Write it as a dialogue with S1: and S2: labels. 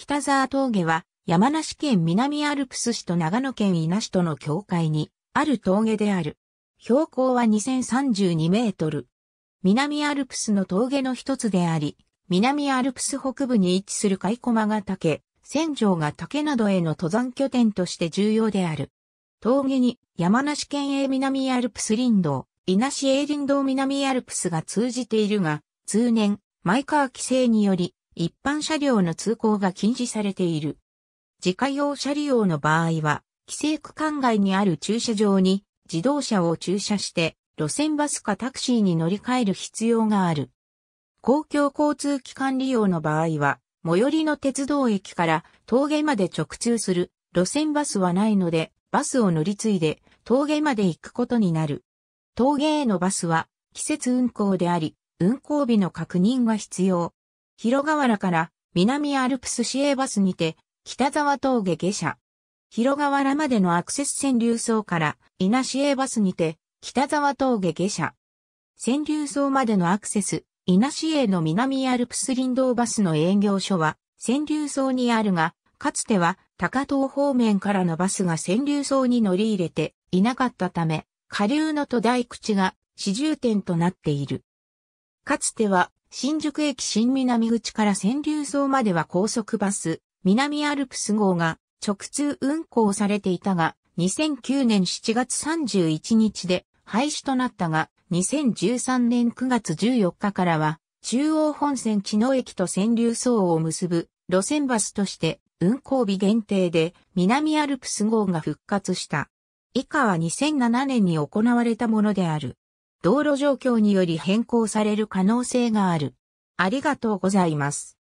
S1: 北沢峠は山梨県南アルプス市と長野県伊那市との境界にある峠である。標高は2032メートル。南アルプスの峠の一つであり、南アルプス北部に位置する貝駒ヶ岳、千城ヶ岳などへの登山拠点として重要である。峠に山梨県営南アルプス林道、伊那市営林道南アルプスが通じているが、通年、マイカー規制により、一般車両の通行が禁止されている。自家用車利用の場合は、規制区間外にある駐車場に自動車を駐車して路線バスかタクシーに乗り換える必要がある。公共交通機関利用の場合は、最寄りの鉄道駅から峠まで直通する路線バスはないので、バスを乗り継いで峠まで行くことになる。峠へのバスは季節運行であり、運行日の確認が必要。広河原から南アルプス市営バスにて北沢峠下車。広河原までのアクセス線流層から稲市営バスにて北沢峠下車。線流層までのアクセス、稲市営の南アルプス林道バスの営業所は線流層にあるが、かつては高遠方面からのバスが線流層に乗り入れていなかったため、下流の都大口が始終点となっている。かつては新宿駅新南口から千流荘までは高速バス、南アルプス号が直通運行されていたが、2009年7月31日で廃止となったが、2013年9月14日からは、中央本線地野駅と千流層を結ぶ路線バスとして運行日限定で南アルプス号が復活した。以下は2007年に行われたものである。道路状況により変更される可能性がある。ありがとうございます。